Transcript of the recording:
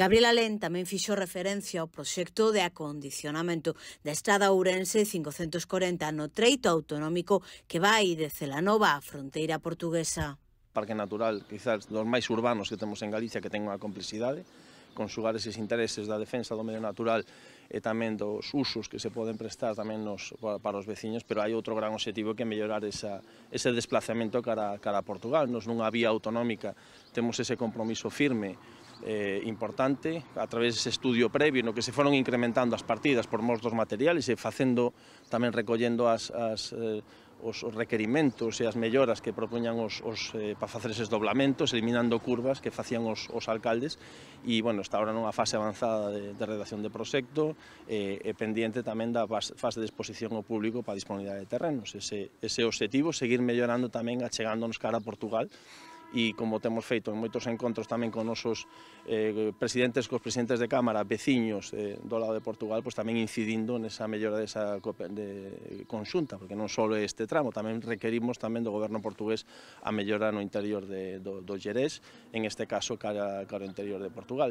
Gabriela Len tamén fixo referencia ao proxecto de acondicionamento da estrada Ourense 540 no treito autonómico que vai de Celanova á fronteira portuguesa. Parque natural, quizás dos máis urbanos que temos en Galicia que ten unha complexidade, xugar eses intereses da defensa do medio natural e tamén dos usos que se poden prestar tamén nos, para os veciños, pero hai outro gran objetivo que é mellorar esa, ese desplazamento cara, cara a Portugal. Nos nunha vía autonómica temos ese compromiso firme eh, importante a través dese estudio previo no que se foron incrementando as partidas por mos dos materiales e facendo tamén recollendo as, as eh, os, os requerimentos e as melloras que propuñan os, os eh, para facer eses doblamentos, eliminando curvas que facían os, os alcaldes e, bueno, está ahora nunha fase avanzada de, de redacción de proxecto eh, e pendiente tamén da fase de exposición ao público para disponibilidade de terrenos. Ese, ese objetivo, seguir mellorando tamén achegándonos cara a Portugal e como temos feito en moitos encontros tamén con nosos eh, presidentes, cos presidentes de Cámara, veciños eh, do lado de Portugal, pois tamén incidindo nesa mellora desa de conxunta, porque non só este tramo, tamén requerimos tamén do goberno portugués a mellora no interior de, do, do Xerés, en este caso cara, cara ao interior de Portugal.